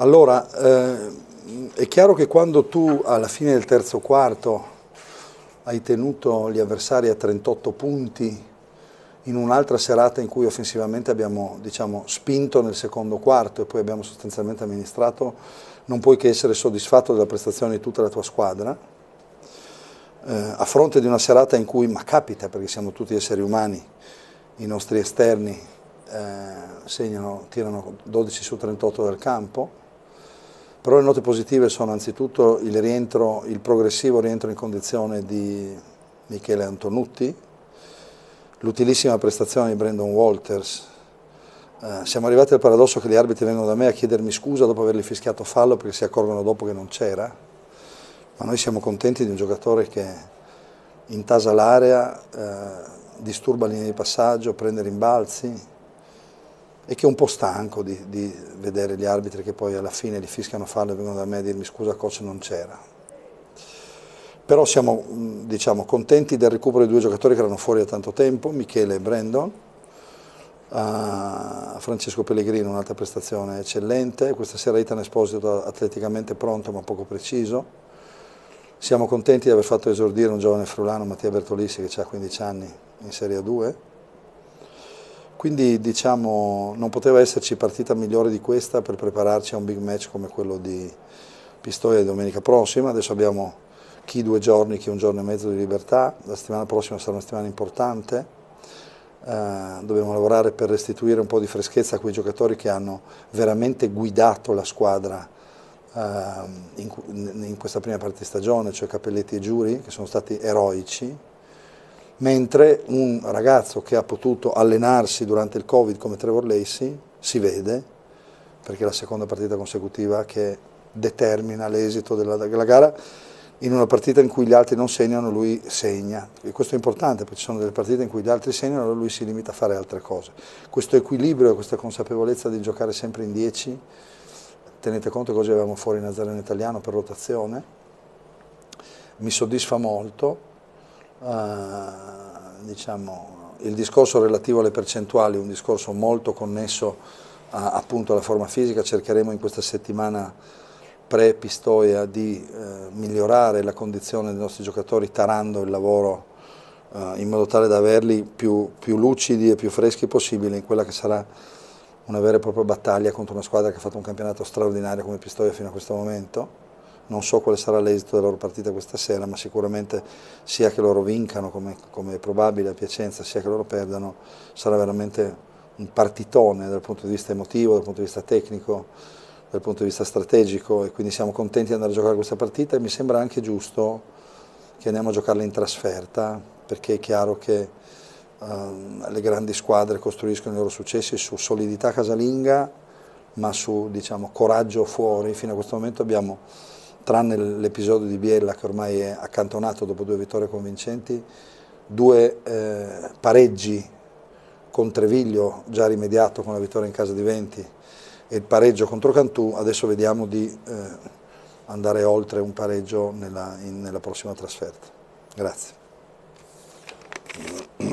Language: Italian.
Allora, eh, è chiaro che quando tu alla fine del terzo quarto hai tenuto gli avversari a 38 punti in un'altra serata in cui offensivamente abbiamo diciamo, spinto nel secondo quarto e poi abbiamo sostanzialmente amministrato, non puoi che essere soddisfatto della prestazione di tutta la tua squadra, eh, a fronte di una serata in cui, ma capita perché siamo tutti esseri umani, i nostri esterni eh, segnano, tirano 12 su 38 dal campo, però le note positive sono anzitutto il, rientro, il progressivo rientro in condizione di Michele Antonutti, l'utilissima prestazione di Brandon Walters. Eh, siamo arrivati al paradosso che gli arbitri vengono da me a chiedermi scusa dopo averli fischiato fallo perché si accorgono dopo che non c'era, ma noi siamo contenti di un giocatore che intasa l'area, eh, disturba linee di passaggio, prende rimbalzi, e che è un po' stanco di, di, vedere gli arbitri che poi alla fine li fischiano fallo e vengono da me a dirmi scusa coach non c'era. Però siamo mm, diciamo, contenti del recupero di due giocatori che erano fuori da tanto tempo, Michele e Brandon. a Francesco Pellegrino un'altra prestazione eccellente, questa sera Itan Esposito atleticamente pronto ma poco preciso. Siamo contenti di aver fatto esordire un giovane frulano, Mattia Bertolissi, che ha 15 anni in Serie 2 quindi diciamo non poteva esserci partita migliore di questa per prepararci a un big match come quello di Pistoia domenica prossima. Adesso abbiamo chi due giorni, chi un giorno e mezzo di libertà. La settimana prossima sarà una settimana importante. Eh, dobbiamo lavorare per restituire un po' di freschezza a quei giocatori che hanno veramente guidato la squadra eh, in, in questa prima parte di stagione, cioè Capelletti e Giuri, che sono stati eroici mentre un ragazzo che ha potuto allenarsi durante il Covid come Trevor Lacey si vede, perché è la seconda partita consecutiva che determina l'esito della, della gara, in una partita in cui gli altri non segnano lui segna, e questo è importante perché ci sono delle partite in cui gli altri segnano e lui si limita a fare altre cose. Questo equilibrio questa consapevolezza di giocare sempre in 10, tenete conto che oggi avevamo fuori Nazareno Italiano per rotazione, mi soddisfa molto eh, diciamo, il discorso relativo alle percentuali è un discorso molto connesso a, appunto alla forma fisica, cercheremo in questa settimana pre-Pistoia di eh, migliorare la condizione dei nostri giocatori tarando il lavoro eh, in modo tale da averli più, più, lucidi e più freschi possibile in quella che sarà una vera e propria battaglia contro una squadra che ha fatto un campionato straordinario come Pistoia fino a questo momento non so quale sarà l'esito della loro partita questa sera, ma sicuramente sia che loro vincano, come, come è probabile a Piacenza, sia che loro perdano, sarà veramente un partitone dal punto di vista emotivo, dal punto di vista tecnico, dal punto di vista strategico e quindi siamo contenti di andare a giocare questa partita e mi sembra anche giusto che andiamo a giocarla in trasferta perché è chiaro che eh, le grandi squadre costruiscono i loro successi su solidità casalinga ma su diciamo, coraggio fuori, fino a questo momento abbiamo tranne l'episodio di Biella che ormai è accantonato dopo due vittorie convincenti, due eh, pareggi con Treviglio già rimediato con la vittoria in casa di Venti e il pareggio contro Cantù, adesso vediamo di eh, andare oltre un pareggio nella, in, nella prossima trasferta. Grazie.